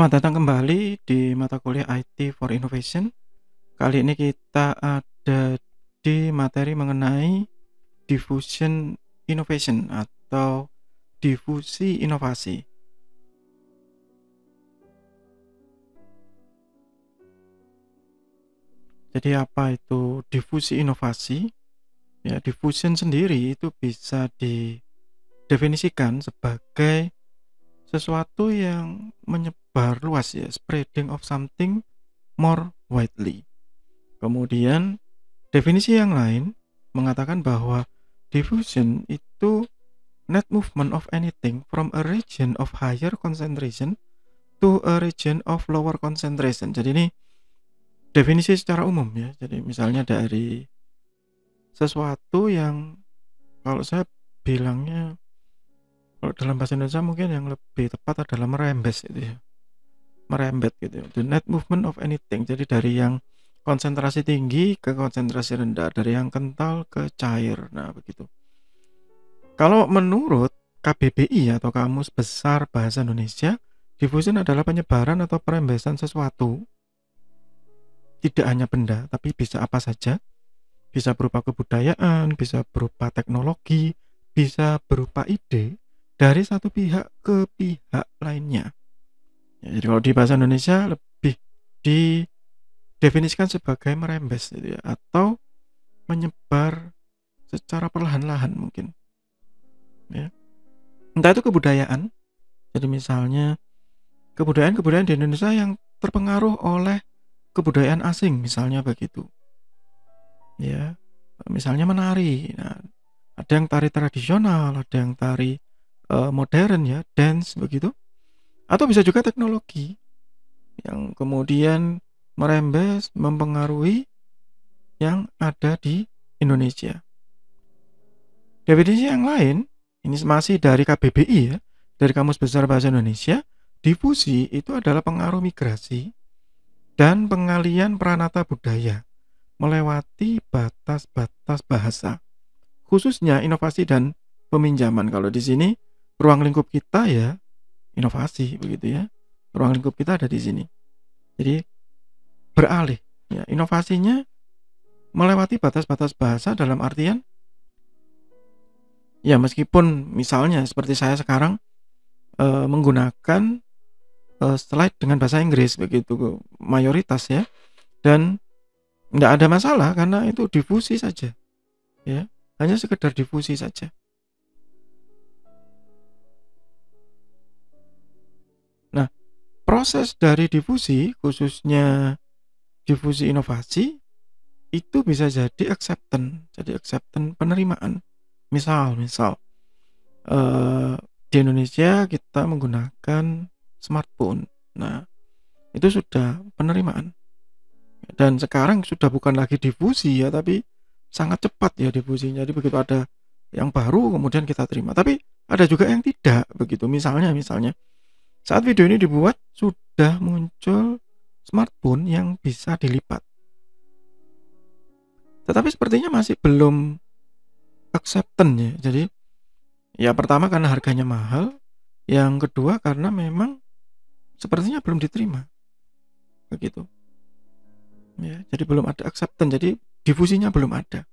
Selamat datang kembali di mata kuliah IT for Innovation. Kali ini kita ada di materi mengenai diffusion innovation atau difusi inovasi. Jadi apa itu difusi inovasi? Ya, diffusion sendiri itu bisa didefinisikan sebagai sesuatu yang menyebar luas ya spreading of something more widely kemudian definisi yang lain mengatakan bahwa diffusion itu net movement of anything from a region of higher concentration to a region of lower concentration. Jadi ini definisi secara umum ya. Jadi misalnya dari sesuatu yang kalau saya bilangnya kalau dalam bahasa Indonesia mungkin yang lebih tepat adalah merembes gitu ya merembet gitu ya. the net movement of anything jadi dari yang konsentrasi tinggi ke konsentrasi rendah dari yang kental ke cair nah begitu kalau menurut KBBI atau Kamus Besar Bahasa Indonesia diffusion adalah penyebaran atau perembesan sesuatu tidak hanya benda tapi bisa apa saja bisa berupa kebudayaan bisa berupa teknologi bisa berupa ide dari satu pihak ke pihak lainnya. Ya, jadi kalau di bahasa Indonesia lebih didefinisikan sebagai merembes gitu ya, atau menyebar secara perlahan-lahan mungkin. Ya. Entah itu kebudayaan, jadi misalnya kebudayaan-kebudayaan di Indonesia yang terpengaruh oleh kebudayaan asing misalnya begitu. Ya, misalnya menari. Nah, ada yang tari tradisional, ada yang tari Eh, modern ya dance begitu atau bisa juga teknologi yang kemudian merembes mempengaruhi yang ada di Indonesia definisi yang lain ini masih dari KBBI ya dari Kamus Besar Bahasa Indonesia difusi itu adalah pengaruh migrasi dan pengalian peranata budaya melewati batas-batas bahasa khususnya inovasi dan peminjaman kalau di sini ruang lingkup kita ya inovasi begitu ya ruang lingkup kita ada di sini jadi beralih ya inovasinya melewati batas-batas bahasa dalam artian ya meskipun misalnya seperti saya sekarang e, menggunakan e, slide dengan bahasa Inggris begitu mayoritas ya dan tidak ada masalah karena itu difusi saja ya hanya sekedar difusi saja proses dari difusi khususnya difusi inovasi itu bisa jadi acceptance jadi acceptance penerimaan misal misal uh, di Indonesia kita menggunakan smartphone nah itu sudah penerimaan dan sekarang sudah bukan lagi difusi ya tapi sangat cepat ya difusinya jadi begitu ada yang baru kemudian kita terima tapi ada juga yang tidak begitu misalnya misalnya saat video ini dibuat, sudah muncul smartphone yang bisa dilipat. Tetapi sepertinya masih belum acceptance ya. Jadi ya pertama karena harganya mahal, yang kedua karena memang sepertinya belum diterima. Begitu. Ya, jadi belum ada acceptance. Jadi difusinya belum ada.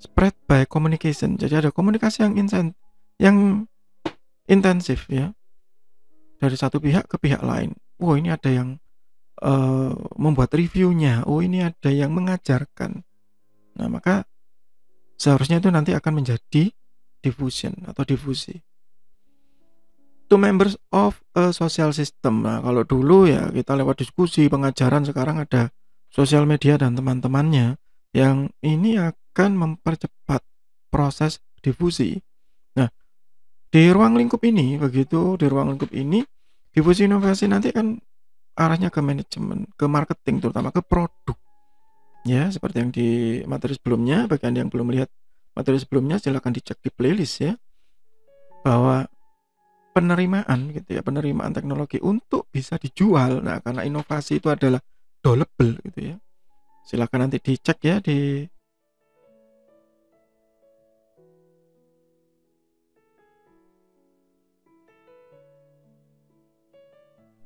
Spread by communication. Jadi ada komunikasi yang insen yang intensif ya dari satu pihak ke pihak lain. Wow, ini ada yang uh, membuat reviewnya. Oh, ini ada yang mengajarkan. Nah, maka seharusnya itu nanti akan menjadi diffusion atau difusi. Two members of a social system. Nah, kalau dulu ya kita lewat diskusi, pengajaran, sekarang ada sosial media dan teman-temannya yang ini akan mempercepat proses difusi. Nah, di ruang lingkup ini begitu, di ruang lingkup ini Divisi inovasi nanti kan arahnya ke manajemen, ke marketing terutama ke produk. Ya, seperti yang di materi sebelumnya, bagi Anda yang belum melihat materi sebelumnya silahkan dicek di playlist ya. Bahwa penerimaan gitu ya, penerimaan teknologi untuk bisa dijual. Nah, karena inovasi itu adalah dolebel gitu ya. Silahkan nanti dicek ya di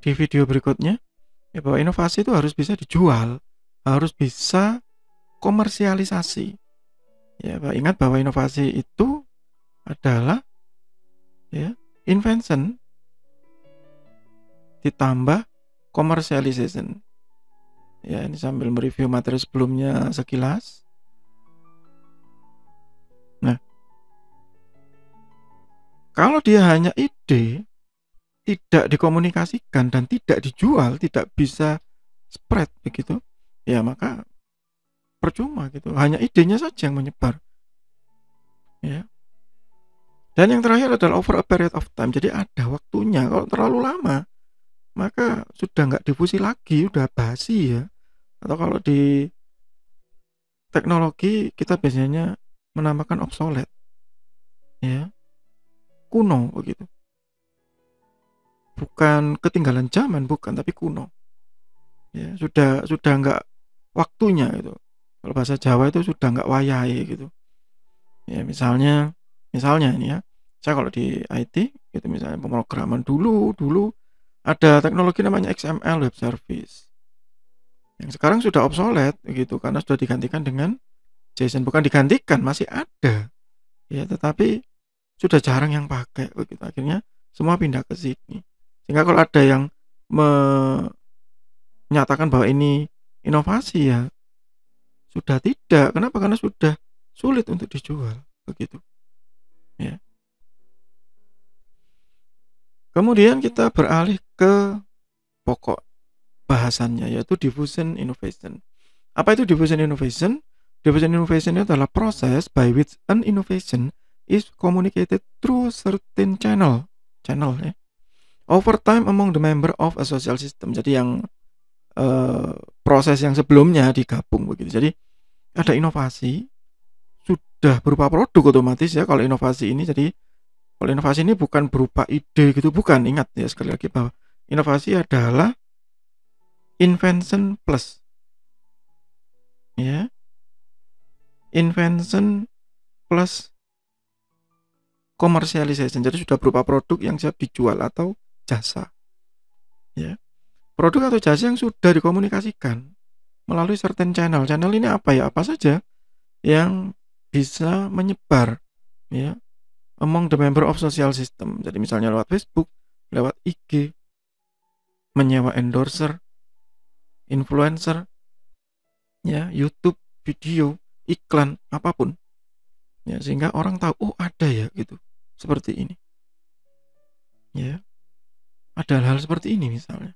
di video berikutnya ya bahwa inovasi itu harus bisa dijual, harus bisa komersialisasi. Ya, bahwa ingat bahwa inovasi itu adalah ya, invention ditambah commercialization. Ya, ini sambil mereview materi sebelumnya sekilas. Nah, kalau dia hanya ide, tidak dikomunikasikan dan tidak dijual, tidak bisa spread begitu, ya maka percuma gitu. Hanya idenya saja yang menyebar. Ya. Dan yang terakhir adalah over a period of time. Jadi ada waktunya. Kalau terlalu lama, maka sudah nggak difusi lagi, udah basi ya. Atau kalau di teknologi kita biasanya menamakan obsolete, ya, kuno begitu bukan ketinggalan zaman bukan tapi kuno ya sudah sudah nggak waktunya itu kalau bahasa Jawa itu sudah nggak wayahe gitu ya misalnya misalnya ini ya saya kalau di IT gitu misalnya pemrograman dulu dulu ada teknologi namanya XML web service yang sekarang sudah obsolet gitu karena sudah digantikan dengan JSON bukan digantikan masih ada ya tetapi sudah jarang yang pakai begitu akhirnya semua pindah ke sini sehingga kalau ada yang menyatakan bahwa ini inovasi ya sudah tidak. Kenapa? Karena sudah sulit untuk dijual begitu. Ya. Kemudian kita beralih ke pokok bahasannya yaitu diffusion innovation. Apa itu diffusion innovation? Diffusion innovation itu adalah proses by which an innovation is communicated through certain channel. Channel ya overtime among the member of a social system. Jadi yang uh, proses yang sebelumnya digabung begitu. Jadi ada inovasi sudah berupa produk otomatis ya kalau inovasi ini. Jadi kalau inovasi ini bukan berupa ide gitu, bukan. Ingat ya sekali lagi bahwa inovasi adalah invention plus ya. Invention plus commercialization. Jadi sudah berupa produk yang siap dijual atau jasa. Ya. Produk atau jasa yang sudah dikomunikasikan melalui certain channel. Channel ini apa ya? Apa saja yang bisa menyebar ya among the member of social system. Jadi misalnya lewat Facebook, lewat IG, menyewa endorser, influencer, ya, YouTube, video, iklan, apapun. Ya, sehingga orang tahu, oh ada ya gitu, seperti ini. Ya. Ada hal-hal seperti ini misalnya.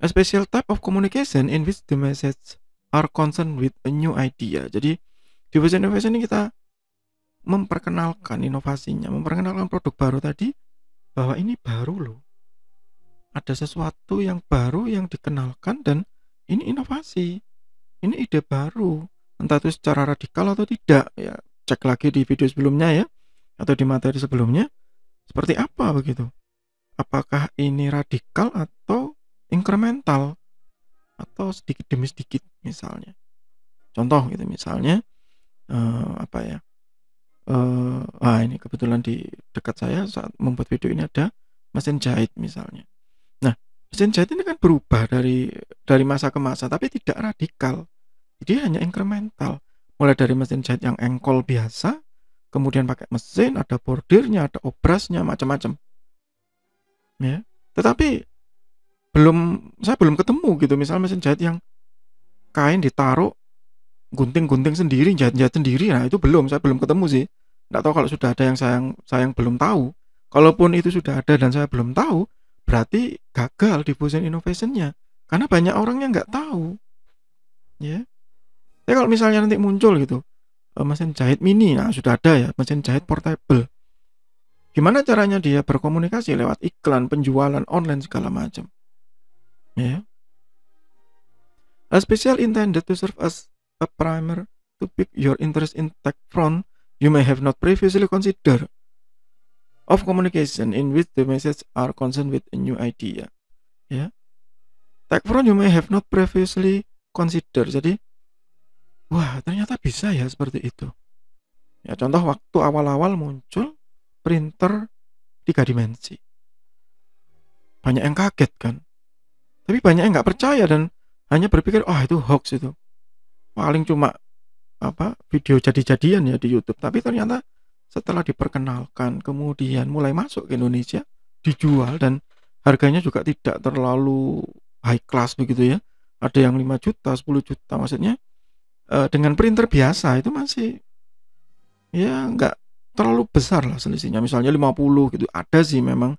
A special type of communication in which the message are concerned with a new idea. Jadi di Vision Innovation ini kita memperkenalkan inovasinya, memperkenalkan produk baru tadi bahwa ini baru loh. Ada sesuatu yang baru yang dikenalkan dan ini inovasi. Ini ide baru, entah itu secara radikal atau tidak ya. Cek lagi di video sebelumnya ya atau di materi sebelumnya seperti apa begitu? Apakah ini radikal atau incremental atau sedikit demi sedikit misalnya? Contoh gitu misalnya uh, apa ya? Uh, ah ini kebetulan di dekat saya saat membuat video ini ada mesin jahit misalnya. Nah, mesin jahit ini kan berubah dari dari masa ke masa tapi tidak radikal. Jadi hanya incremental. Mulai dari mesin jahit yang engkol biasa kemudian pakai mesin, ada bordirnya, ada obrasnya, macam-macam. Ya, tetapi belum saya belum ketemu gitu misalnya mesin jahit yang kain ditaruh gunting-gunting sendiri, jahit-jahit sendiri. Nah, itu belum, saya belum ketemu sih. Nggak tahu kalau sudah ada yang saya saya yang belum tahu. Kalaupun itu sudah ada dan saya belum tahu, berarti gagal di Fusion innovation Karena banyak orang yang nggak tahu. Ya. Tapi ya, kalau misalnya nanti muncul gitu, Eh, mesin jahit mini nah sudah ada ya mesin jahit portable gimana caranya dia berkomunikasi lewat iklan penjualan online segala macam ya a special intended to serve as a primer to pick your interest in tech front you may have not previously considered of communication in which the message are concerned with a new idea. Ya. Tech front you may have not previously considered. Jadi wah ternyata bisa ya seperti itu. Ya contoh waktu awal-awal muncul printer tiga dimensi. Banyak yang kaget kan. Tapi banyak yang nggak percaya dan hanya berpikir, oh itu hoax itu. Paling cuma apa video jadi-jadian ya di YouTube. Tapi ternyata setelah diperkenalkan, kemudian mulai masuk ke Indonesia, dijual dan harganya juga tidak terlalu high class begitu ya. Ada yang 5 juta, 10 juta maksudnya Eh, dengan printer biasa itu masih ya nggak terlalu besar lah selisihnya misalnya 50 gitu ada sih memang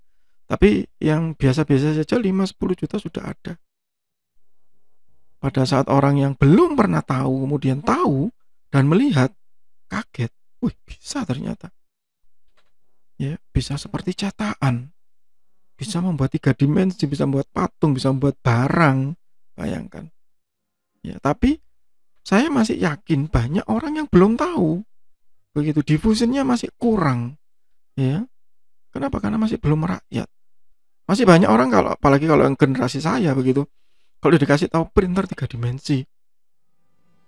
tapi yang biasa-biasa saja 5-10 juta sudah ada pada saat orang yang belum pernah tahu kemudian tahu dan melihat kaget wih bisa ternyata ya bisa seperti cetakan bisa membuat tiga dimensi bisa membuat patung bisa membuat barang bayangkan ya tapi saya masih yakin banyak orang yang belum tahu begitu diffusionnya masih kurang ya kenapa karena masih belum merakyat masih banyak orang kalau apalagi kalau yang generasi saya begitu kalau dikasih tahu printer tiga dimensi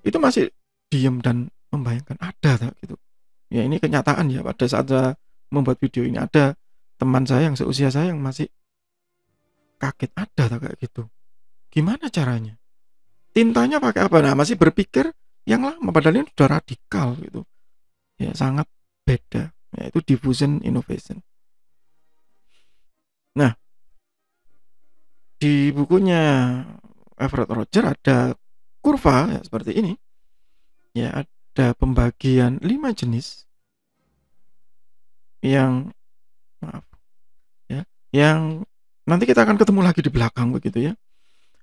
itu masih diem dan membayangkan ada gitu ya ini kenyataan ya pada saat saya membuat video ini ada teman saya yang seusia saya yang masih kaget ada kayak gitu gimana caranya tintanya pakai apa nah masih berpikir yang lama padahal ini sudah radikal gitu ya sangat beda yaitu diffusion innovation nah di bukunya Everett Roger ada kurva ya, seperti ini ya ada pembagian lima jenis yang maaf ya yang nanti kita akan ketemu lagi di belakang begitu ya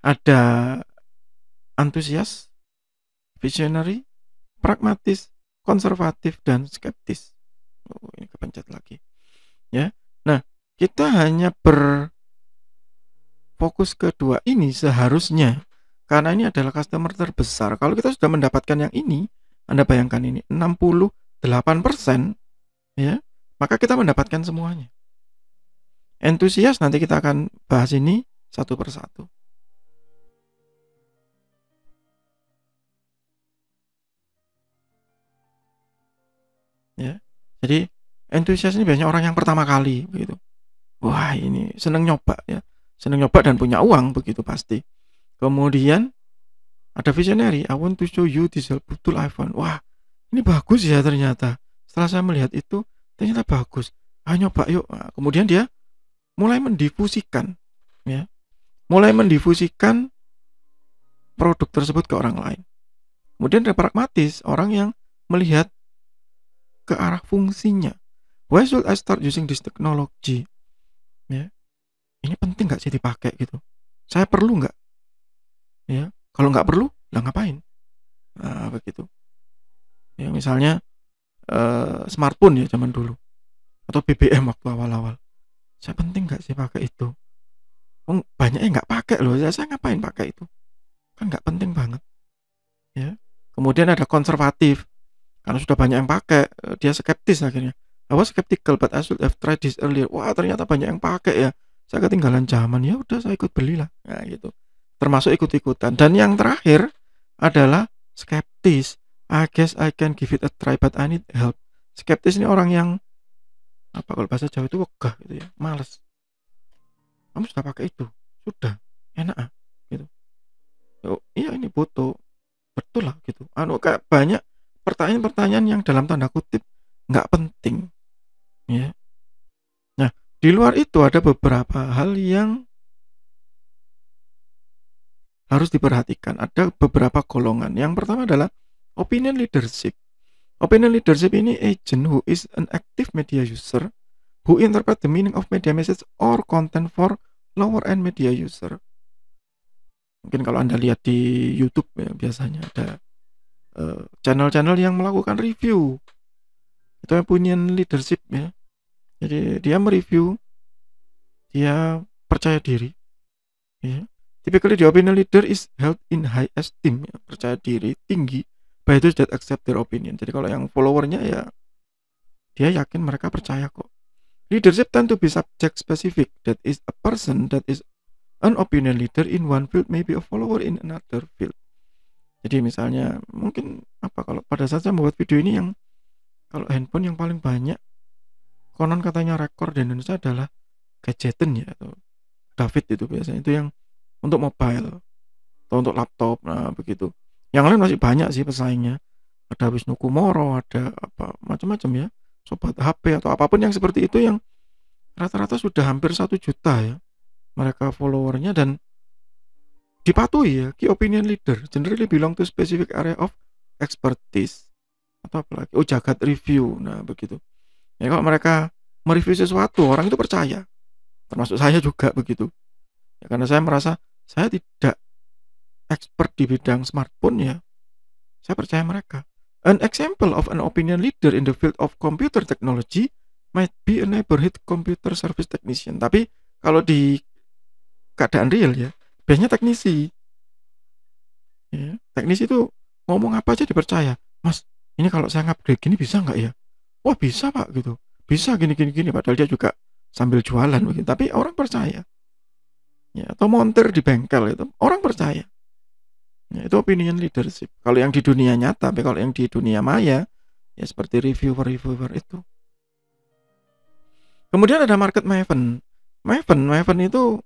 ada antusias, visionary, pragmatis, konservatif, dan skeptis. Oh, ini kepencet lagi. Ya. Nah, kita hanya berfokus kedua ini seharusnya karena ini adalah customer terbesar. Kalau kita sudah mendapatkan yang ini, Anda bayangkan ini 68% ya, maka kita mendapatkan semuanya. Antusias nanti kita akan bahas ini satu persatu. ya jadi antusias ini biasanya orang yang pertama kali begitu wah ini seneng nyoba ya seneng nyoba dan punya uang begitu pasti kemudian ada visionary I want to show you this betul iPhone wah ini bagus ya ternyata setelah saya melihat itu ternyata bagus ayo ah, nyoba yuk nah, kemudian dia mulai mendifusikan ya mulai mendifusikan produk tersebut ke orang lain kemudian ada pragmatis orang yang melihat ke arah fungsinya. Why should I start using this technology? Ya. Ini penting nggak sih dipakai gitu? Saya perlu nggak? Ya. Kalau nggak perlu, lah ngapain? Nah, begitu. Ya misalnya uh, smartphone ya zaman dulu atau BBM waktu awal-awal. Saya penting nggak sih pakai itu? Oh, banyak yang nggak pakai loh. Saya, saya ngapain pakai itu? Kan nggak penting banget. Ya. Kemudian ada konservatif karena sudah banyak yang pakai eh, dia skeptis akhirnya I was skeptical but I should have tried this earlier wah ternyata banyak yang pakai ya saya ketinggalan zaman ya udah saya ikut belilah nah, gitu termasuk ikut-ikutan dan yang terakhir adalah skeptis I guess I can give it a try but I need help skeptis ini orang yang apa kalau bahasa Jawa itu wegah gitu ya males kamu sudah pakai itu sudah enak ah gitu oh, iya ini foto betul lah gitu anu kayak banyak pertanyaan-pertanyaan yang dalam tanda kutip nggak penting ya nah di luar itu ada beberapa hal yang harus diperhatikan ada beberapa golongan yang pertama adalah opinion leadership opinion leadership ini agent who is an active media user who interpret the meaning of media message or content for lower end media user mungkin kalau anda lihat di YouTube ya, biasanya ada Eh, channel-channel yang melakukan review itu yang punya leadership ya jadi dia mereview dia percaya diri ya typically the opinion leader is held in high esteem ya. percaya diri tinggi by those that accept their opinion jadi kalau yang followernya ya dia yakin mereka percaya kok leadership tend to be subject specific that is a person that is an opinion leader in one field maybe a follower in another field jadi misalnya mungkin apa kalau pada saat saya membuat video ini yang kalau handphone yang paling banyak konon katanya rekor di Indonesia adalah gadgeten ya atau David itu biasanya itu yang untuk mobile atau untuk laptop nah begitu. Yang lain masih banyak sih pesaingnya. Ada Wisnu Kumoro, ada apa macam-macam ya. Sobat HP atau apapun yang seperti itu yang rata-rata sudah hampir satu juta ya mereka followernya dan dipatuhi ya key opinion leader generally belong to specific area of expertise atau apalagi oh jagat review nah begitu ya kalau mereka mereview sesuatu orang itu percaya termasuk saya juga begitu ya, karena saya merasa saya tidak expert di bidang smartphone ya saya percaya mereka an example of an opinion leader in the field of computer technology might be a neighborhood computer service technician tapi kalau di keadaan real ya biasanya teknisi ya, teknisi itu ngomong apa aja dipercaya mas ini kalau saya upgrade gini bisa nggak ya wah bisa pak gitu bisa gini gini gini padahal dia juga sambil jualan mungkin tapi orang percaya ya atau montir di bengkel itu orang percaya ya, itu opinion leadership kalau yang di dunia nyata tapi kalau yang di dunia maya ya seperti reviewer reviewer itu kemudian ada market maven maven maven itu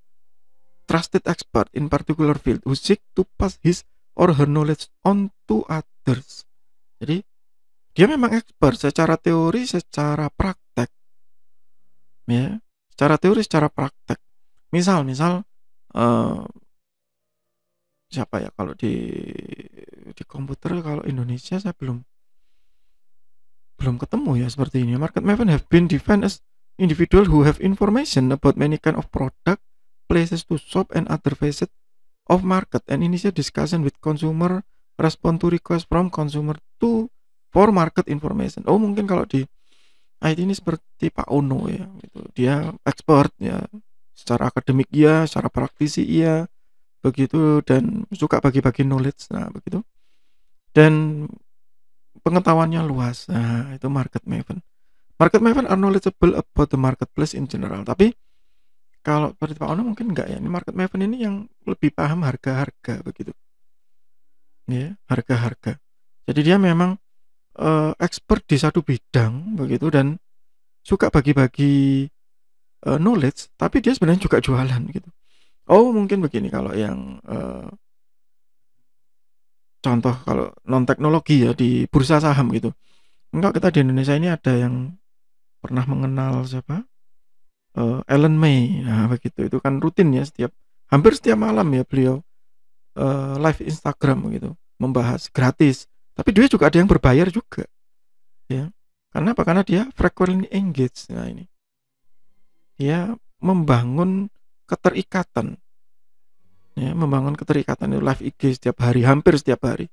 trusted expert in particular field who seek to pass his or her knowledge on to others. Jadi dia memang expert secara teori, secara praktek. Ya, secara teori, secara praktek. Misal, misal uh, siapa ya kalau di di komputer kalau Indonesia saya belum belum ketemu ya seperti ini. Market Maven have been defined as individual who have information about many kind of product places to shop and other facets of market and initiate discussion with consumer respond to request from consumer to for market information. Oh mungkin kalau di IT ini seperti Pak Ono ya, gitu. dia expert ya, secara akademik ya, secara praktisi iya, begitu dan suka bagi-bagi knowledge, nah begitu. Dan pengetahuannya luas, nah itu market maven. Market maven are knowledgeable about the marketplace in general, tapi kalau seperti Pak Ono mungkin enggak ya. Ini market maven ini yang lebih paham harga-harga begitu. Ya, harga-harga. Jadi dia memang uh, expert di satu bidang begitu dan suka bagi-bagi uh, knowledge, tapi dia sebenarnya juga jualan gitu. Oh, mungkin begini kalau yang uh, contoh kalau non teknologi ya di bursa saham gitu. Enggak kita di Indonesia ini ada yang pernah mengenal siapa? uh, Ellen May nah begitu itu kan rutin ya setiap hampir setiap malam ya beliau uh, live Instagram gitu membahas gratis tapi dia juga ada yang berbayar juga ya karena apa karena dia frequently engaged nah ini dia membangun keterikatan ya membangun keterikatan itu live IG setiap hari hampir setiap hari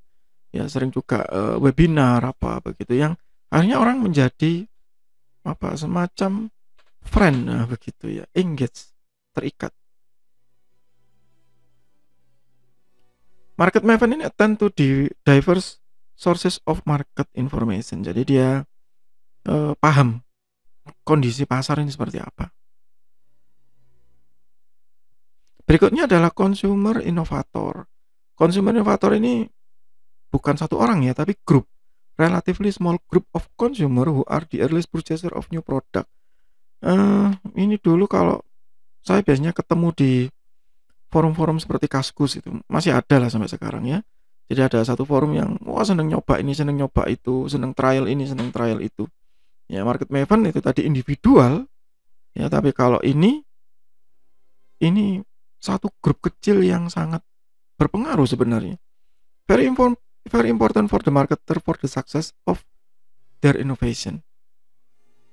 ya sering juga uh, webinar apa begitu yang akhirnya orang menjadi apa semacam friend nah, begitu ya engage terikat market maven ini attend to di diverse sources of market information jadi dia eh, paham kondisi pasar ini seperti apa berikutnya adalah consumer innovator consumer innovator ini bukan satu orang ya tapi grup relatively small group of consumer who are the earliest purchaser of new product uh, ini dulu kalau saya biasanya ketemu di forum-forum seperti Kaskus itu masih ada lah sampai sekarang ya. Jadi ada satu forum yang wah seneng nyoba ini, seneng nyoba itu, seneng trial ini, seneng trial itu. Ya market maven itu tadi individual ya tapi kalau ini ini satu grup kecil yang sangat berpengaruh sebenarnya. Very important, very important for the marketer for the success of their innovation.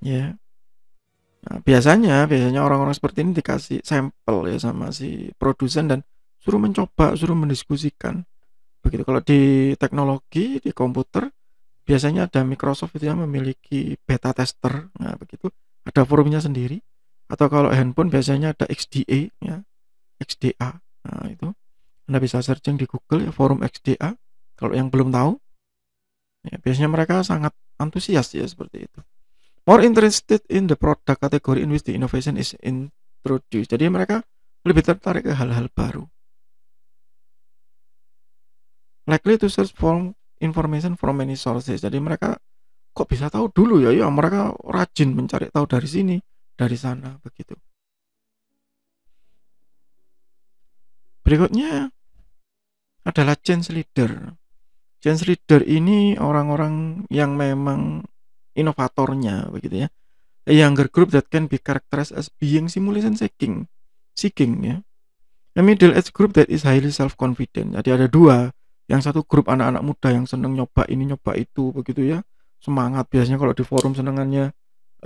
Ya, yeah. Nah, biasanya biasanya orang-orang seperti ini dikasih sampel ya sama si produsen dan suruh mencoba, suruh mendiskusikan. Begitu kalau di teknologi, di komputer biasanya ada Microsoft itu yang memiliki beta tester. Nah, begitu ada forumnya sendiri atau kalau handphone biasanya ada XDA ya. XDA. Nah, itu Anda bisa searching di Google ya forum XDA kalau yang belum tahu. Ya, biasanya mereka sangat antusias ya seperti itu more interested in the product category in which the innovation is introduced. Jadi mereka lebih tertarik ke hal-hal baru. Likely to search for information from many sources. Jadi mereka kok bisa tahu dulu ya? Ya mereka rajin mencari tahu dari sini, dari sana, begitu. Berikutnya adalah change leader. Change leader ini orang-orang yang memang inovatornya begitu ya. A younger group that can be characterized as being simulation seeking, seeking ya. A middle age group that is highly self confident. Jadi ada dua, yang satu grup anak-anak muda yang seneng nyoba ini nyoba itu begitu ya. Semangat biasanya kalau di forum senengannya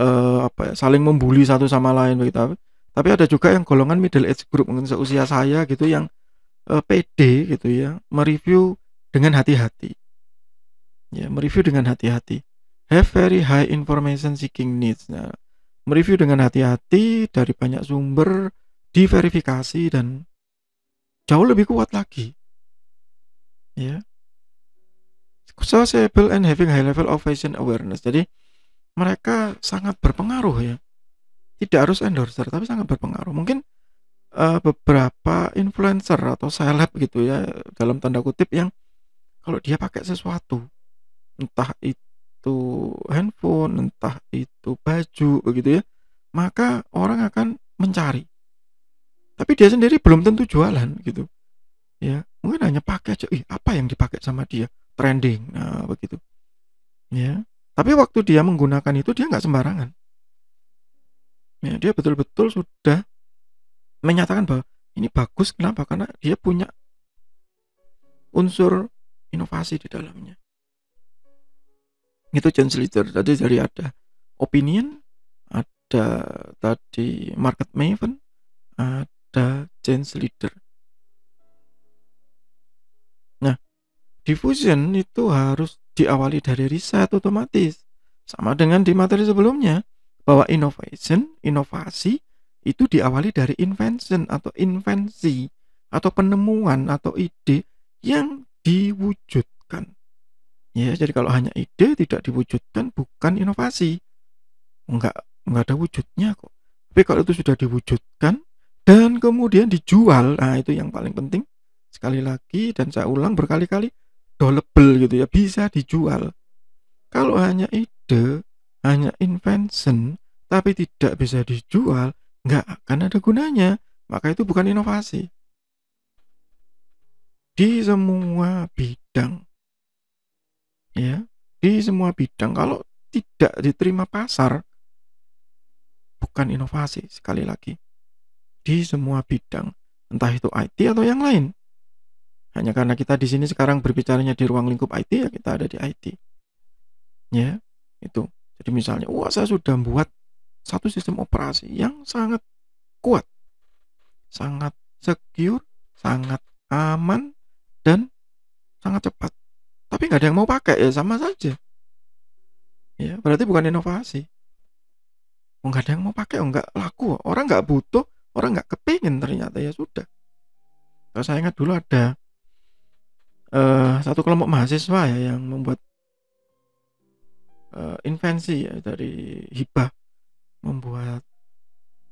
uh, apa ya, saling membuli satu sama lain begitu. Tapi ada juga yang golongan middle age group mungkin seusia saya gitu yang uh, eh, PD gitu ya, mereview dengan hati-hati. Ya, mereview dengan hati-hati have very high information seeking needs. Nah, mereview dengan hati-hati dari banyak sumber, diverifikasi dan jauh lebih kuat lagi. Ya. Yeah. Sociable and having high level of fashion awareness. Jadi mereka sangat berpengaruh ya. Tidak harus endorser tapi sangat berpengaruh. Mungkin uh, beberapa influencer atau seleb gitu ya dalam tanda kutip yang kalau dia pakai sesuatu entah itu itu handphone, entah itu baju begitu ya, maka orang akan mencari. Tapi dia sendiri belum tentu jualan gitu. Ya, mungkin hanya pakai aja, ih apa yang dipakai sama dia, trending, nah begitu. Ya, tapi waktu dia menggunakan itu dia nggak sembarangan. Ya, dia betul-betul sudah menyatakan bahwa ini bagus kenapa? Karena dia punya unsur inovasi di dalamnya itu change leader tadi dari ada opinion ada tadi market maven ada change leader nah diffusion itu harus diawali dari riset otomatis sama dengan di materi sebelumnya bahwa innovation inovasi itu diawali dari invention atau invensi atau penemuan atau ide yang diwujudkan Ya, jadi kalau hanya ide tidak diwujudkan bukan inovasi. Enggak enggak ada wujudnya kok. Tapi kalau itu sudah diwujudkan dan kemudian dijual, nah itu yang paling penting. Sekali lagi dan saya ulang berkali-kali, dolebel gitu ya, bisa dijual. Kalau hanya ide, hanya invention, tapi tidak bisa dijual, nggak akan ada gunanya. Maka itu bukan inovasi. Di semua bidang ya di semua bidang kalau tidak diterima pasar bukan inovasi sekali lagi di semua bidang entah itu IT atau yang lain hanya karena kita di sini sekarang berbicaranya di ruang lingkup IT ya kita ada di IT ya itu jadi misalnya wah saya sudah buat satu sistem operasi yang sangat kuat sangat secure sangat aman dan sangat cepat tapi nggak ada yang mau pakai ya sama saja ya berarti bukan inovasi oh, nggak ada yang mau pakai oh, nggak laku orang nggak butuh orang nggak kepingin ternyata ya sudah kalau saya ingat dulu ada uh, satu kelompok mahasiswa ya yang membuat uh, invensi ya dari hibah membuat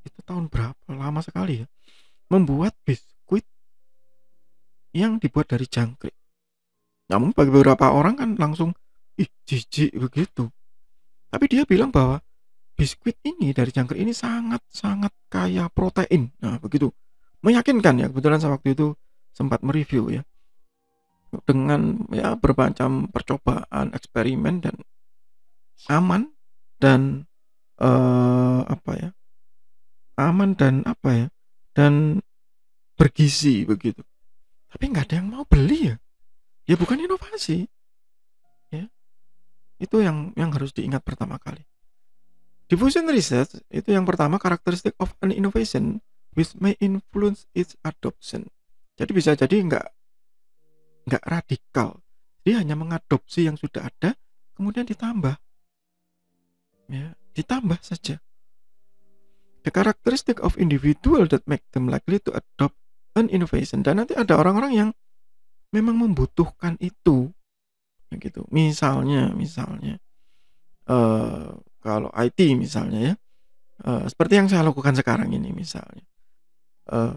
itu tahun berapa lama sekali ya membuat biskuit yang dibuat dari jangkrik namun bagi beberapa orang kan langsung ih jijik begitu. Tapi dia bilang bahwa biskuit ini dari jangkrik ini sangat-sangat kaya protein. Nah, begitu. Meyakinkan ya, kebetulan saya waktu itu sempat mereview ya. Dengan ya berbancam percobaan, eksperimen dan aman dan eh, apa ya? Aman dan apa ya? Dan bergizi begitu. Tapi nggak ada yang mau beli ya ya bukan inovasi ya itu yang yang harus diingat pertama kali diffusion research itu yang pertama karakteristik of an innovation which may influence its adoption jadi bisa jadi nggak nggak radikal dia hanya mengadopsi yang sudah ada kemudian ditambah ya ditambah saja the characteristic of individual that make them likely to adopt an innovation dan nanti ada orang-orang yang memang membutuhkan itu gitu misalnya misalnya uh, kalau IT misalnya ya uh, seperti yang saya lakukan sekarang ini misalnya uh,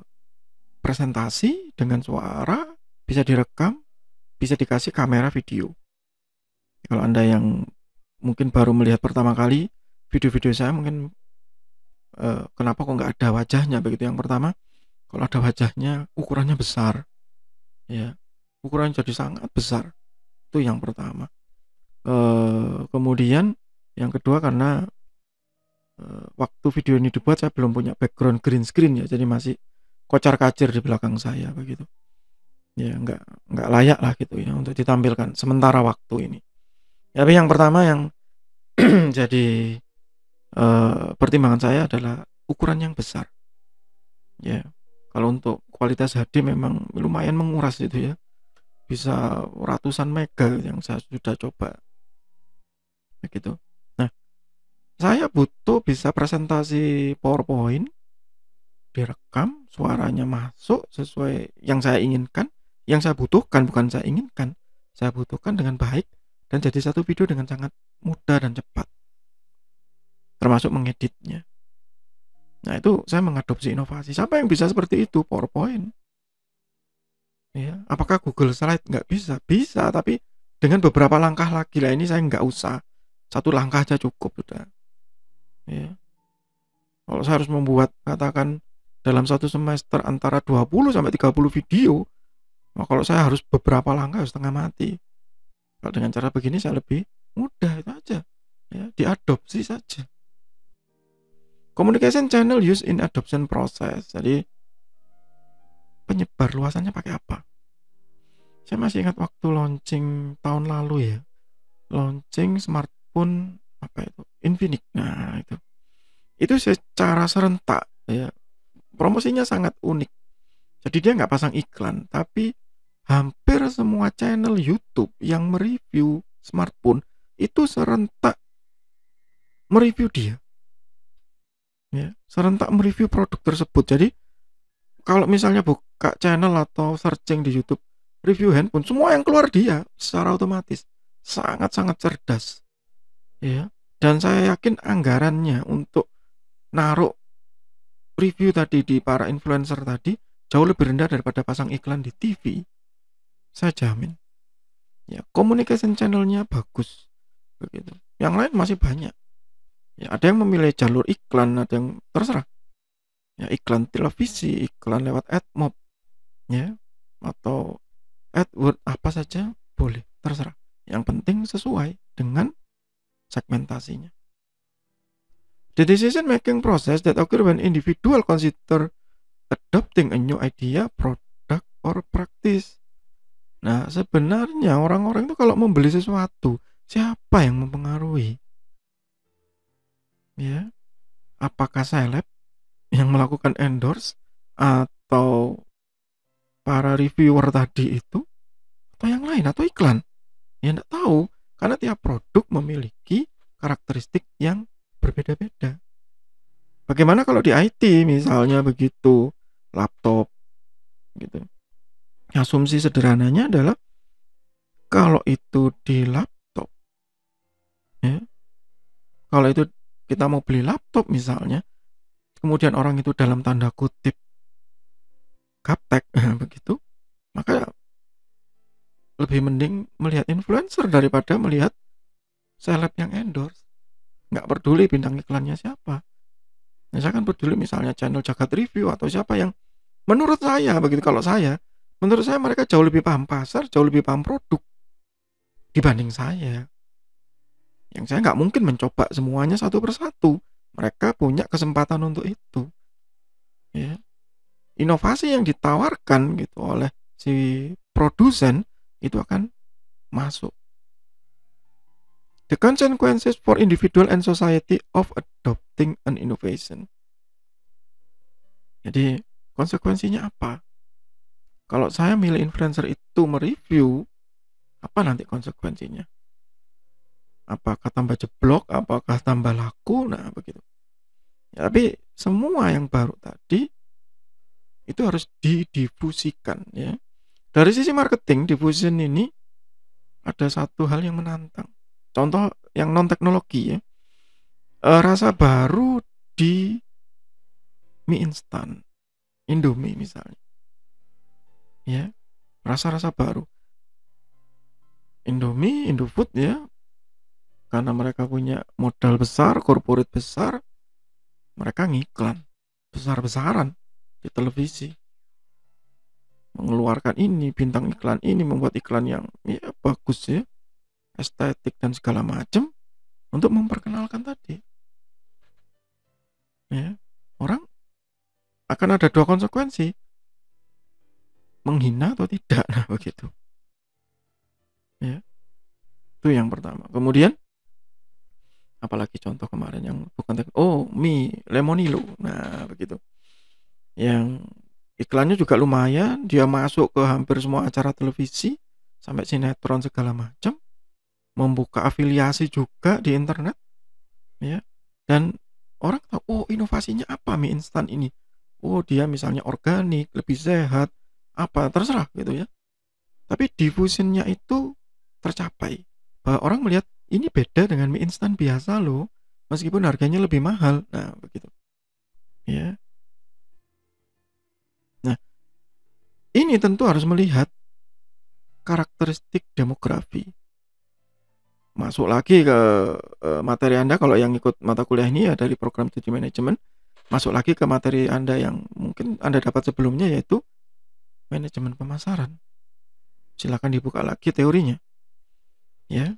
presentasi dengan suara bisa direkam bisa dikasih kamera video kalau anda yang mungkin baru melihat pertama kali video-video saya mungkin uh, kenapa kok nggak ada wajahnya begitu yang pertama kalau ada wajahnya ukurannya besar ya ukuran jadi sangat besar itu yang pertama e, kemudian yang kedua karena e, waktu video ini dibuat saya belum punya background green screen ya jadi masih kocar kacir di belakang saya begitu ya nggak nggak layak lah gitu ya untuk ditampilkan sementara waktu ini tapi yang pertama yang jadi e, pertimbangan saya adalah ukuran yang besar ya kalau untuk kualitas HD memang lumayan menguras itu ya bisa ratusan mega yang saya sudah coba begitu nah saya butuh bisa presentasi powerpoint direkam suaranya masuk sesuai yang saya inginkan yang saya butuhkan bukan saya inginkan saya butuhkan dengan baik dan jadi satu video dengan sangat mudah dan cepat termasuk mengeditnya nah itu saya mengadopsi inovasi siapa yang bisa seperti itu powerpoint ya apakah Google Slide nggak bisa bisa tapi dengan beberapa langkah lagi lah ini saya nggak usah satu langkah aja cukup sudah gitu ya iya. kalau saya harus membuat katakan dalam satu semester antara 20 sampai 30 video nah kalau saya harus beberapa langkah setengah mati kalau dengan cara begini saya lebih mudah itu aja ya diadopsi saja communication channel used in adoption process jadi penyebar luasannya pakai apa saya masih ingat waktu launching tahun lalu ya launching smartphone apa itu Infinix nah itu itu secara serentak ya promosinya sangat unik jadi dia nggak pasang iklan tapi hampir semua channel YouTube yang mereview smartphone itu serentak mereview dia ya serentak mereview produk tersebut jadi kalau misalnya buka channel atau searching di YouTube review handphone semua yang keluar dia secara otomatis sangat-sangat cerdas ya dan saya yakin anggarannya untuk naruh review tadi di para influencer tadi jauh lebih rendah daripada pasang iklan di TV saya jamin ya communication channelnya bagus begitu yang lain masih banyak ya ada yang memilih jalur iklan ada yang terserah ya iklan televisi iklan lewat AdMob ya atau AdWord apa saja boleh terserah yang penting sesuai dengan segmentasinya the decision making process that occur when individual consider adopting a new idea product or practice nah sebenarnya orang-orang itu kalau membeli sesuatu siapa yang mempengaruhi ya apakah seleb yang melakukan endorse atau para reviewer tadi itu atau yang lain atau iklan ya tidak tahu karena tiap produk memiliki karakteristik yang berbeda-beda bagaimana kalau di IT misalnya begitu laptop gitu asumsi sederhananya adalah kalau itu di laptop ya kalau itu kita mau beli laptop misalnya kemudian orang itu dalam tanda kutip kaptek begitu, maka lebih mending melihat influencer daripada melihat seleb yang endorse. Nggak peduli bintang iklannya siapa. misalkan nah, peduli misalnya channel Jagat Review atau siapa yang menurut saya begitu kalau saya menurut saya mereka jauh lebih paham pasar jauh lebih paham produk dibanding saya yang saya nggak mungkin mencoba semuanya satu persatu mereka punya kesempatan untuk itu ya inovasi yang ditawarkan gitu oleh si produsen itu akan masuk the consequences for individual and society of adopting an innovation jadi konsekuensinya apa kalau saya milih influencer itu mereview apa nanti konsekuensinya apakah tambah jeblok apakah tambah laku nah begitu ya, tapi semua yang baru tadi itu harus didifusikan ya dari sisi marketing diffusion ini ada satu hal yang menantang contoh yang non teknologi ya e, rasa baru di mie instan Indomie misalnya ya rasa-rasa baru Indomie, Indofood ya karena mereka punya modal besar, korporat besar, mereka ngiklan besar-besaran di televisi. Mengeluarkan ini, bintang iklan ini, membuat iklan yang ya bagus ya, estetik dan segala macam untuk memperkenalkan tadi. Ya, orang akan ada dua konsekuensi. Menghina atau tidak, nah begitu. Ya. Itu yang pertama. Kemudian apalagi contoh kemarin yang bukan oh mie lemonilo nah begitu yang iklannya juga lumayan dia masuk ke hampir semua acara televisi sampai sinetron segala macam membuka afiliasi juga di internet ya dan orang tahu oh inovasinya apa mie instan ini oh dia misalnya organik lebih sehat apa terserah gitu ya tapi diffusionnya itu tercapai bahwa orang melihat ini beda dengan mie instan biasa loh, meskipun harganya lebih mahal. Nah, begitu. Ya. Nah, ini tentu harus melihat karakteristik demografi. Masuk lagi ke eh, materi Anda kalau yang ikut mata kuliah ini ya dari program studi manajemen, masuk lagi ke materi Anda yang mungkin Anda dapat sebelumnya yaitu manajemen pemasaran. silahkan dibuka lagi teorinya. Ya,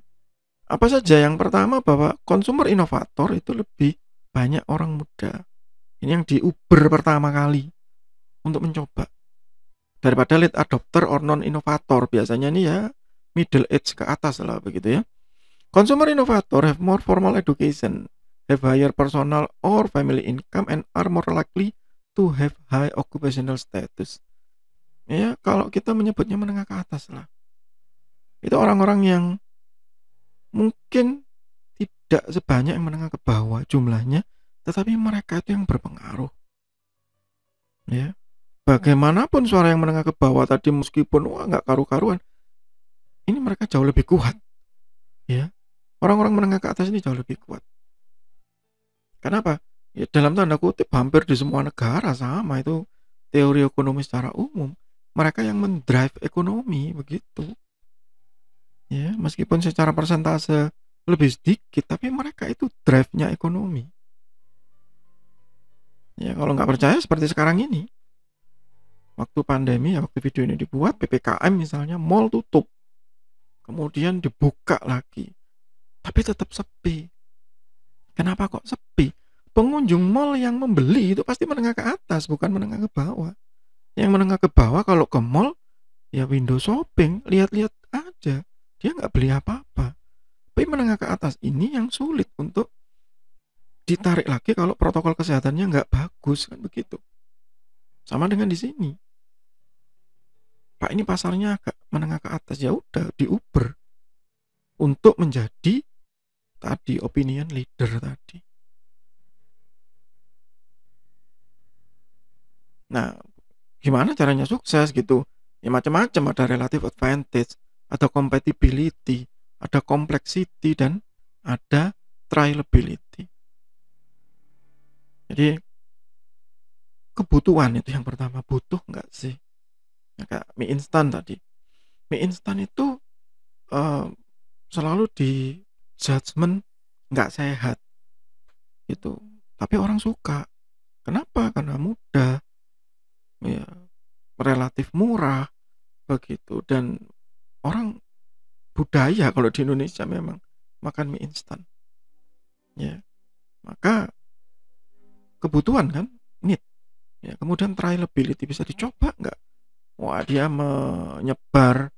apa saja? Yang pertama bahwa konsumer inovator itu lebih banyak orang muda. Ini yang di Uber pertama kali untuk mencoba. Daripada lead adopter or non inovator biasanya ini ya middle age ke atas lah begitu ya. Consumer inovator have more formal education, have higher personal or family income and are more likely to have high occupational status. Ya, kalau kita menyebutnya menengah ke atas lah. Itu orang-orang yang mungkin tidak sebanyak yang menengah ke bawah jumlahnya, tetapi mereka itu yang berpengaruh. Ya, bagaimanapun suara yang menengah ke bawah tadi meskipun wah nggak karu-karuan, ini mereka jauh lebih kuat. Ya, orang-orang menengah ke atas ini jauh lebih kuat. Kenapa? Ya, dalam tanda kutip hampir di semua negara sama itu teori ekonomi secara umum. Mereka yang mendrive ekonomi begitu ya meskipun secara persentase lebih sedikit tapi mereka itu drive-nya ekonomi ya kalau nggak percaya seperti sekarang ini waktu pandemi ya waktu video ini dibuat PPKM misalnya mall tutup kemudian dibuka lagi tapi tetap sepi kenapa kok sepi pengunjung mall yang membeli itu pasti menengah ke atas bukan menengah ke bawah yang menengah ke bawah kalau ke mall ya window shopping lihat-lihat aja dia nggak beli apa-apa tapi menengah ke atas ini yang sulit untuk ditarik lagi kalau protokol kesehatannya nggak bagus kan begitu sama dengan di sini pak ini pasarnya agak menengah ke atas ya udah Uber untuk menjadi tadi opinion leader tadi nah gimana caranya sukses gitu ya macam-macam ada relative advantage ada compatibility, ada complexity, dan ada trialability. Jadi kebutuhan itu yang pertama butuh nggak sih? Ya, mie instan tadi. Mie instan itu uh, selalu di judgment nggak sehat gitu. Tapi orang suka. Kenapa? Karena mudah, ya, relatif murah begitu dan orang budaya kalau di Indonesia memang makan mie instan. Ya. Maka kebutuhan kan need. Ya, kemudian trialability bisa dicoba nggak? Wah, dia menyebar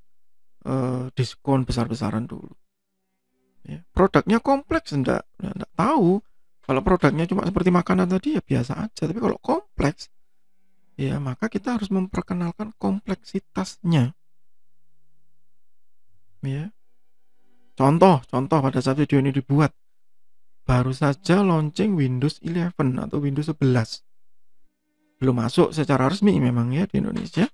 eh, diskon besar-besaran dulu. Ya, produknya kompleks enggak? Ya, enggak tahu. Kalau produknya cuma seperti makanan tadi ya biasa aja, tapi kalau kompleks ya maka kita harus memperkenalkan kompleksitasnya ya. Contoh, contoh pada saat video ini dibuat, baru saja launching Windows 11 atau Windows 11. Belum masuk secara resmi memang ya di Indonesia.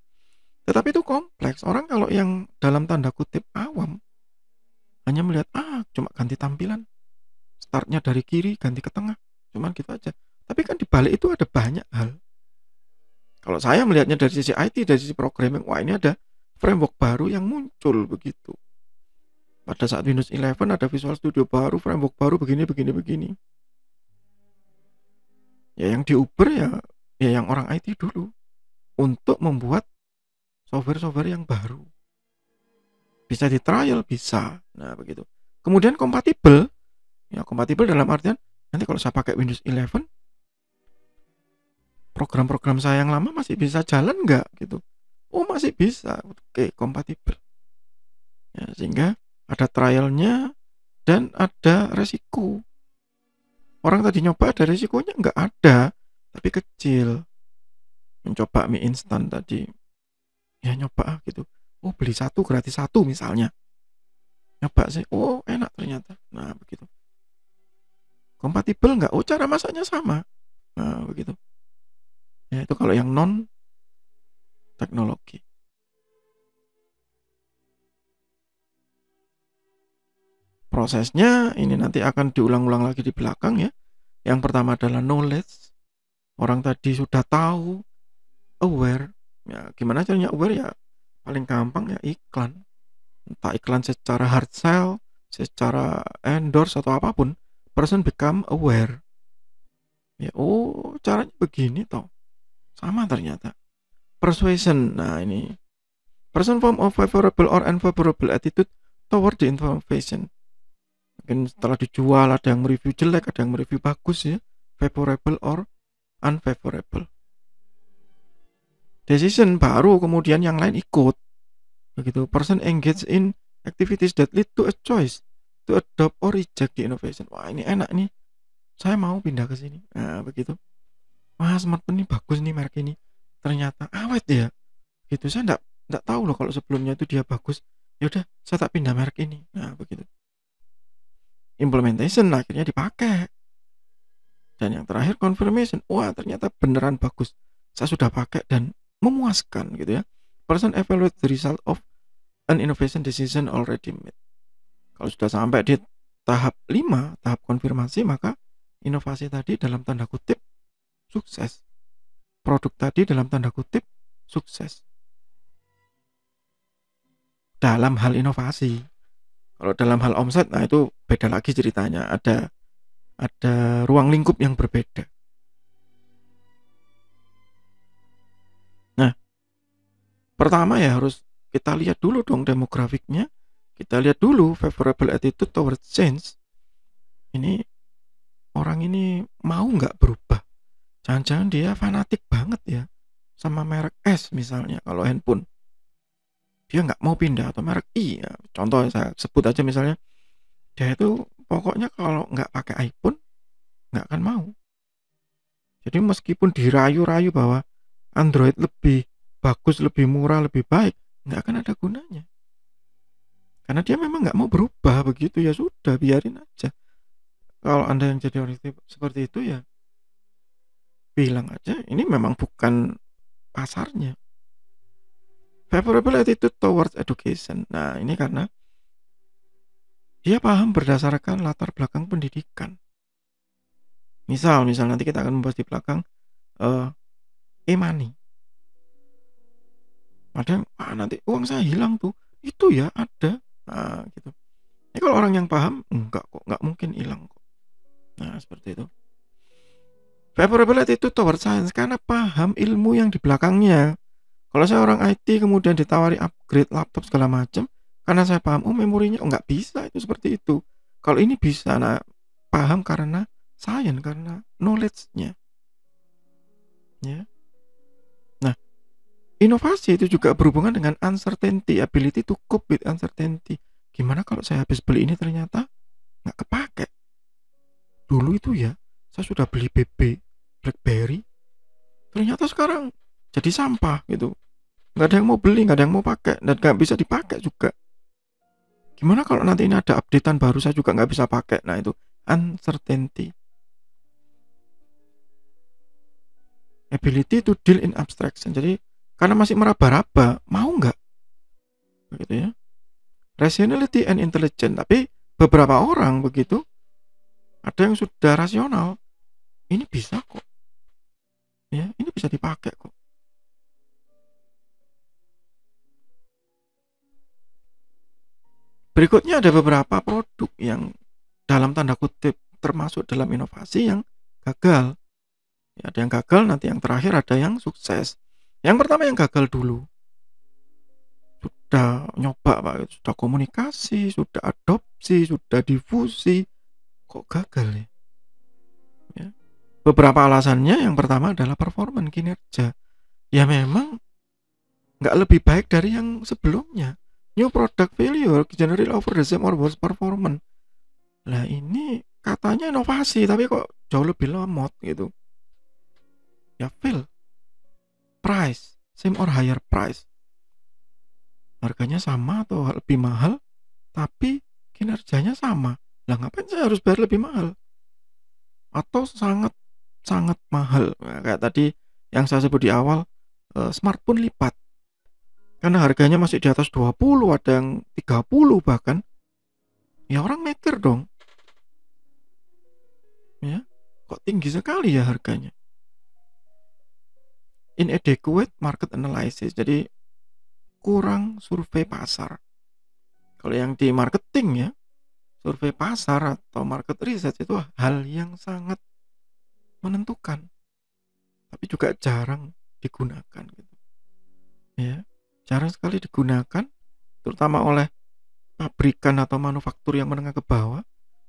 Tetapi itu kompleks. Orang kalau yang dalam tanda kutip awam hanya melihat ah cuma ganti tampilan. Startnya dari kiri ganti ke tengah. Cuman gitu aja. Tapi kan di balik itu ada banyak hal. Kalau saya melihatnya dari sisi IT, dari sisi programming, wah ini ada framework baru yang muncul begitu pada saat Windows 11 ada Visual Studio baru, framework baru begini begini begini. Ya yang diuber ya ya yang orang IT dulu untuk membuat software-software yang baru. Bisa di trial, bisa. Nah, begitu. Kemudian kompatibel. Ya, kompatibel dalam artian nanti kalau saya pakai Windows 11 program-program saya yang lama masih bisa jalan nggak gitu. Oh, masih bisa. Oke, kompatibel. Ya, sehingga ada trialnya dan ada resiko. Orang tadi nyoba ada resikonya nggak ada, tapi kecil. Mencoba mie instan tadi, ya nyoba ah, gitu. Oh beli satu gratis satu misalnya. Nyoba sih, oh enak ternyata. Nah begitu. Kompatibel nggak? Oh cara masaknya sama. Nah begitu. Ya itu kalau yang non teknologi. prosesnya ini nanti akan diulang-ulang lagi di belakang ya yang pertama adalah knowledge orang tadi sudah tahu aware ya gimana caranya aware ya paling gampang ya iklan entah iklan secara hard sell secara endorse atau apapun person become aware ya oh caranya begini toh sama ternyata persuasion nah ini person form of favorable or unfavorable attitude toward the information mungkin setelah dijual ada yang mereview jelek ada yang mereview bagus ya favorable or unfavorable decision baru kemudian yang lain ikut begitu person engage in activities that lead to a choice to adopt or reject the innovation wah ini enak nih saya mau pindah ke sini nah begitu wah smartphone ini bagus nih merek ini ternyata awet ya gitu saya enggak enggak tahu loh kalau sebelumnya itu dia bagus yaudah saya tak pindah merek ini nah begitu implementation akhirnya dipakai dan yang terakhir confirmation wah ternyata beneran bagus saya sudah pakai dan memuaskan gitu ya person evaluate the result of an innovation decision already made kalau sudah sampai di tahap 5 tahap konfirmasi maka inovasi tadi dalam tanda kutip sukses produk tadi dalam tanda kutip sukses dalam hal inovasi kalau dalam hal omset, nah itu beda lagi ceritanya. Ada ada ruang lingkup yang berbeda. Nah, pertama ya harus kita lihat dulu dong demografiknya. Kita lihat dulu favorable attitude towards change. Ini orang ini mau nggak berubah? Jangan-jangan dia fanatik banget ya sama merek S misalnya kalau handphone dia nggak mau pindah atau merek I ya, contoh saya sebut aja misalnya dia itu pokoknya kalau nggak pakai iPhone nggak akan mau jadi meskipun dirayu-rayu bahwa Android lebih bagus lebih murah lebih baik nggak akan ada gunanya karena dia memang nggak mau berubah begitu ya sudah biarin aja kalau anda yang jadi orang seperti itu ya bilang aja ini memang bukan pasarnya favorable attitude towards education. Nah, ini karena dia paham berdasarkan latar belakang pendidikan. Misal, misal nanti kita akan membahas di belakang uh, e-money. Padahal, ah, nanti uang saya hilang tuh, itu ya ada, nah, gitu. Ini kalau orang yang paham, enggak kok, enggak mungkin hilang kok. Nah, seperti itu. Favorable attitude towards science karena paham ilmu yang di belakangnya. Kalau saya orang IT kemudian ditawari upgrade laptop segala macam, karena saya paham, oh memorinya oh, nggak bisa itu seperti itu. Kalau ini bisa, nah paham karena sains, karena knowledge-nya. Ya. Nah, inovasi itu juga berhubungan dengan uncertainty, ability to cope with uncertainty. Gimana kalau saya habis beli ini ternyata nggak kepake? Dulu itu ya, saya sudah beli BB BlackBerry. Ternyata sekarang jadi sampah gitu nggak ada yang mau beli nggak ada yang mau pakai dan nggak bisa dipakai juga gimana kalau nanti ini ada updatean baru saya juga nggak bisa pakai nah itu uncertainty ability to deal in abstraction jadi karena masih meraba-raba mau nggak begitu ya rationality and intelligence tapi beberapa orang begitu ada yang sudah rasional ini bisa kok ya ini bisa dipakai kok Berikutnya ada beberapa produk yang dalam tanda kutip termasuk dalam inovasi yang gagal. Ya, ada yang gagal, nanti yang terakhir ada yang sukses. Yang pertama yang gagal dulu. Sudah nyoba, Pak. Sudah komunikasi, sudah adopsi, sudah difusi. Kok gagal ya? ya. Beberapa alasannya. Yang pertama adalah performa kinerja. Ya memang nggak lebih baik dari yang sebelumnya new product failure generally over the same or worse performance lah ini katanya inovasi tapi kok jauh lebih lemot gitu ya fail price same or higher price harganya sama atau lebih mahal tapi kinerjanya sama lah ngapain saya harus bayar lebih mahal atau sangat sangat mahal nah, kayak tadi yang saya sebut di awal eh, smartphone lipat karena harganya masih di atas 20 ada yang 30 bahkan ya orang mikir dong ya kok tinggi sekali ya harganya inadequate market analysis jadi kurang survei pasar kalau yang di marketing ya survei pasar atau market research itu hal yang sangat menentukan tapi juga jarang digunakan gitu ya jarang sekali digunakan terutama oleh pabrikan atau manufaktur yang menengah ke bawah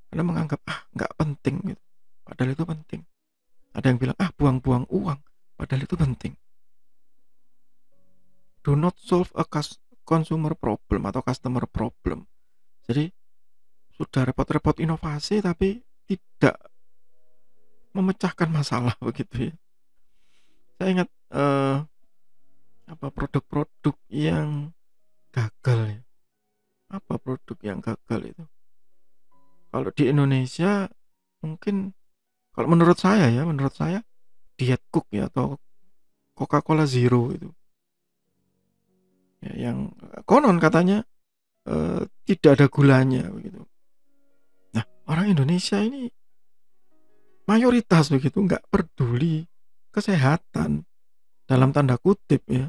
karena menganggap ah nggak penting gitu padahal itu penting ada yang bilang ah buang-buang uang padahal itu penting do not solve a consumer problem atau customer problem jadi sudah repot-repot inovasi tapi tidak memecahkan masalah begitu ya saya ingat uh, apa produk-produk yang gagal ya apa produk yang gagal itu kalau di Indonesia mungkin kalau menurut saya ya menurut saya diet cook ya atau Coca-Cola Zero itu ya, yang eh, konon katanya eh, tidak ada gulanya begitu nah orang Indonesia ini mayoritas begitu nggak peduli kesehatan dalam tanda kutip ya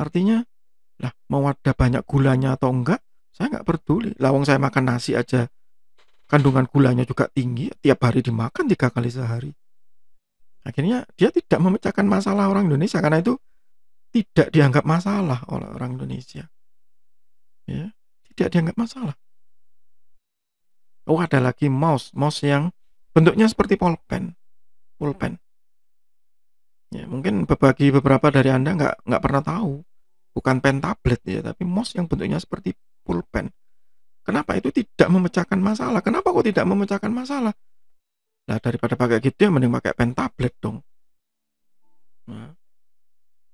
Artinya, lah mau ada banyak gulanya atau enggak, saya nggak peduli. Lawang saya makan nasi aja, kandungan gulanya juga tinggi, tiap hari dimakan tiga kali sehari. Akhirnya dia tidak memecahkan masalah orang Indonesia karena itu tidak dianggap masalah oleh orang Indonesia. Ya, tidak dianggap masalah. Oh ada lagi mouse, mouse yang bentuknya seperti pulpen, pulpen. Ya mungkin bagi beberapa dari anda nggak nggak pernah tahu bukan pen tablet ya, tapi mouse yang bentuknya seperti pulpen. Kenapa itu tidak memecahkan masalah? Kenapa kok tidak memecahkan masalah? Nah, daripada pakai gitu ya mending pakai pen tablet dong. Nah,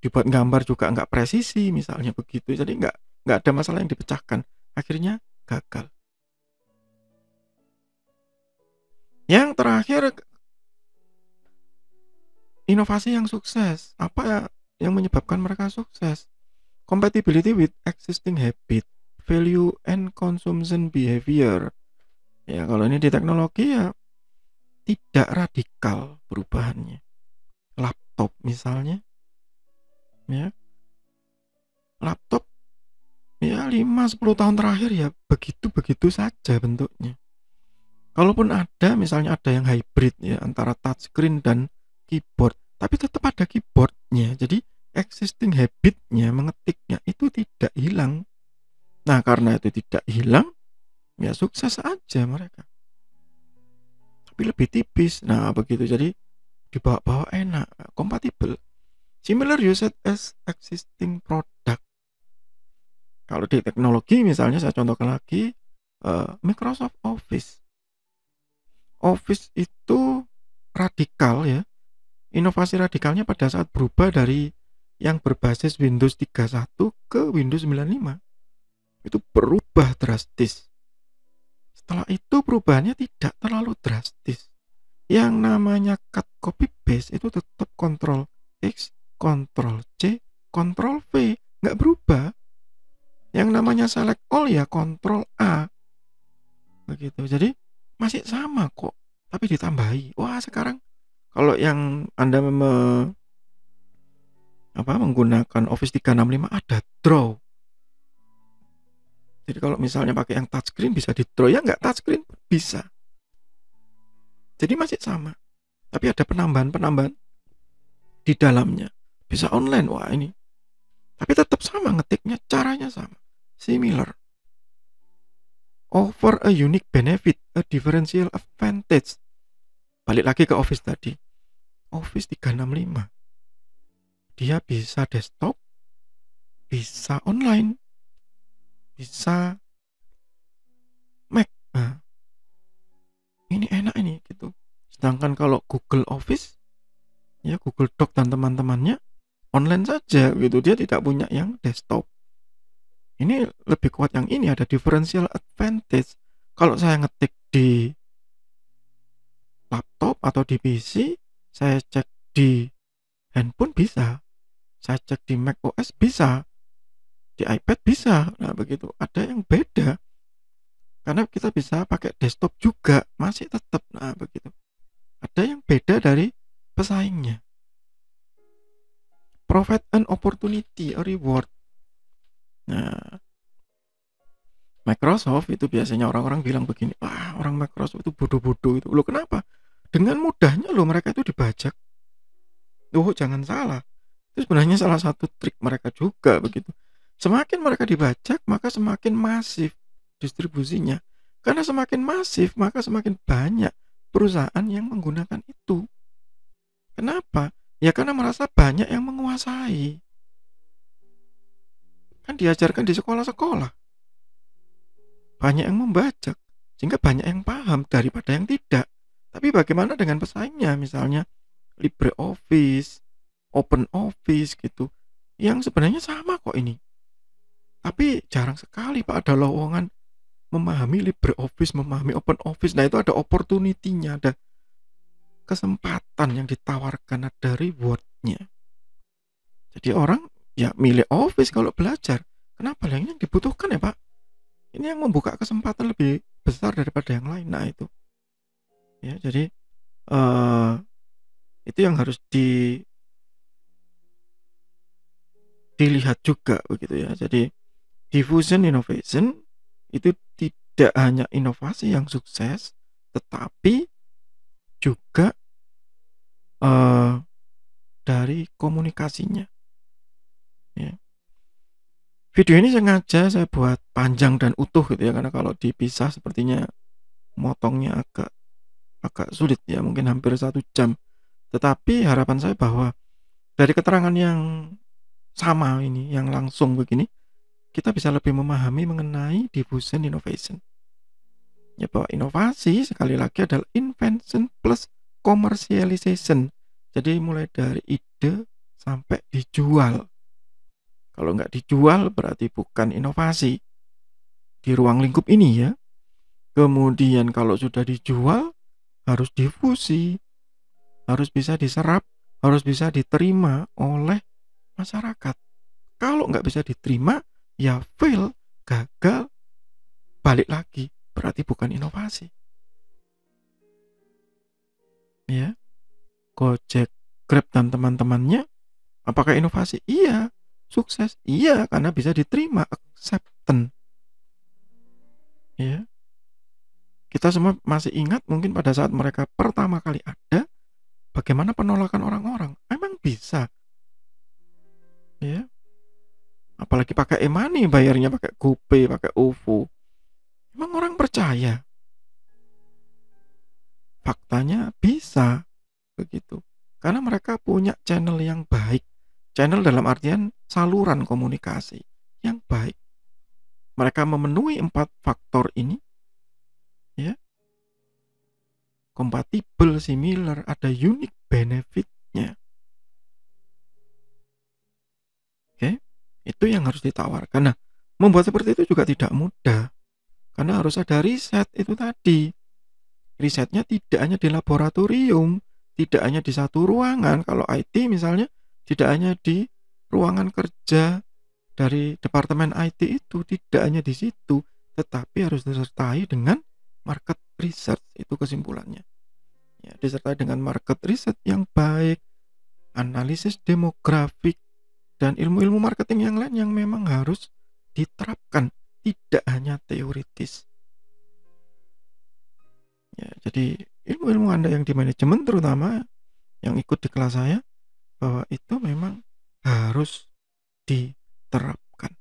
dibuat gambar juga nggak presisi misalnya begitu. Jadi nggak nggak ada masalah yang dipecahkan. Akhirnya gagal. Yang terakhir inovasi yang sukses. Apa yang menyebabkan mereka sukses? compatibility with existing habit, value and consumption behavior. Ya, kalau ini di teknologi ya tidak radikal perubahannya. Laptop misalnya. Ya. Laptop ya 5 10 tahun terakhir ya begitu-begitu saja bentuknya. Kalaupun ada misalnya ada yang hybrid ya antara touchscreen dan keyboard, tapi tetap ada keyboardnya. Jadi existing habitnya mengetiknya itu tidak hilang nah karena itu tidak hilang ya sukses saja mereka tapi lebih tipis nah begitu jadi dibawa-bawa enak kompatibel similar use as existing product kalau di teknologi misalnya saya contohkan lagi eh, Microsoft Office Office itu radikal ya inovasi radikalnya pada saat berubah dari yang berbasis Windows 31 ke Windows 95 itu berubah drastis. Setelah itu perubahannya tidak terlalu drastis. Yang namanya cut copy paste itu tetap kontrol X, kontrol C, kontrol V, nggak berubah. Yang namanya select all ya kontrol A. Begitu. Jadi masih sama kok, tapi ditambahi. Wah, sekarang kalau yang Anda me apa menggunakan Office 365 ada draw. Jadi kalau misalnya pakai yang touchscreen bisa di draw ya nggak touchscreen bisa. Jadi masih sama. Tapi ada penambahan-penambahan di dalamnya. Bisa online wah ini. Tapi tetap sama ngetiknya, caranya sama. Similar. Offer a unique benefit, a differential advantage. Balik lagi ke Office tadi. Office 365 dia bisa desktop, bisa online, bisa Mac. Nah, ini enak ini gitu. Sedangkan kalau Google Office, ya Google Doc dan teman-temannya online saja gitu. Dia tidak punya yang desktop. Ini lebih kuat yang ini ada differential advantage. Kalau saya ngetik di laptop atau di PC, saya cek di handphone bisa saya cek di Mac OS bisa di iPad bisa nah begitu ada yang beda karena kita bisa pakai desktop juga masih tetap nah begitu ada yang beda dari pesaingnya profit and opportunity a reward nah Microsoft itu biasanya orang-orang bilang begini wah orang Microsoft itu bodoh-bodoh itu lo kenapa dengan mudahnya lo mereka itu dibajak oh jangan salah itu sebenarnya salah satu trik mereka juga hmm. begitu semakin mereka dibajak maka semakin masif distribusinya karena semakin masif maka semakin banyak perusahaan yang menggunakan itu kenapa ya karena merasa banyak yang menguasai kan diajarkan di sekolah-sekolah banyak yang membajak sehingga banyak yang paham daripada yang tidak tapi bagaimana dengan pesaingnya misalnya LibreOffice open office gitu yang sebenarnya sama kok ini tapi jarang sekali Pak ada lowongan memahami LibreOffice, memahami Open Office. Nah, itu ada opportunity-nya, ada kesempatan yang ditawarkan, ada reward-nya. Jadi orang ya milih Office kalau belajar. Kenapa? Yang yang dibutuhkan ya, Pak. Ini yang membuka kesempatan lebih besar daripada yang lain. Nah, itu. Ya, jadi uh, itu yang harus di dilihat juga begitu ya. Jadi diffusion innovation itu tidak hanya inovasi yang sukses, tetapi juga uh, dari komunikasinya. Ya. Video ini sengaja saya buat panjang dan utuh gitu ya karena kalau dipisah sepertinya motongnya agak agak sulit ya mungkin hampir satu jam. Tetapi harapan saya bahwa dari keterangan yang sama ini yang langsung begini kita bisa lebih memahami mengenai diffusion innovation ya bahwa inovasi sekali lagi adalah invention plus commercialization jadi mulai dari ide sampai dijual kalau nggak dijual berarti bukan inovasi di ruang lingkup ini ya kemudian kalau sudah dijual harus difusi harus bisa diserap harus bisa diterima oleh masyarakat. Kalau nggak bisa diterima, ya fail, gagal, balik lagi. Berarti bukan inovasi. Ya, Gojek, Grab, dan teman-temannya, apakah inovasi? Iya. Sukses? Iya, karena bisa diterima. Acceptance. Ya, kita semua masih ingat mungkin pada saat mereka pertama kali ada bagaimana penolakan orang-orang emang bisa ya apalagi pakai e-money bayarnya pakai GoPay pakai OVO emang orang percaya faktanya bisa begitu karena mereka punya channel yang baik channel dalam artian saluran komunikasi yang baik mereka memenuhi empat faktor ini ya kompatibel similar ada unique benefitnya Itu yang harus ditawarkan. Nah, membuat seperti itu juga tidak mudah. Karena harus ada riset itu tadi. Risetnya tidak hanya di laboratorium, tidak hanya di satu ruangan. Kalau IT misalnya, tidak hanya di ruangan kerja dari departemen IT itu, tidak hanya di situ, tetapi harus disertai dengan market research itu kesimpulannya. Ya, disertai dengan market research yang baik, analisis demografik dan ilmu-ilmu marketing yang lain yang memang harus diterapkan tidak hanya teoritis ya jadi ilmu-ilmu anda yang di manajemen terutama yang ikut di kelas saya bahwa itu memang harus diterapkan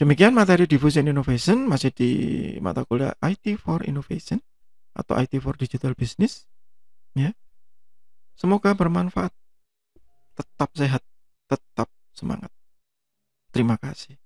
demikian materi diffusion innovation masih di mata kuliah IT for innovation atau IT for digital business ya Semoga bermanfaat. Tetap sehat, tetap semangat. Terima kasih.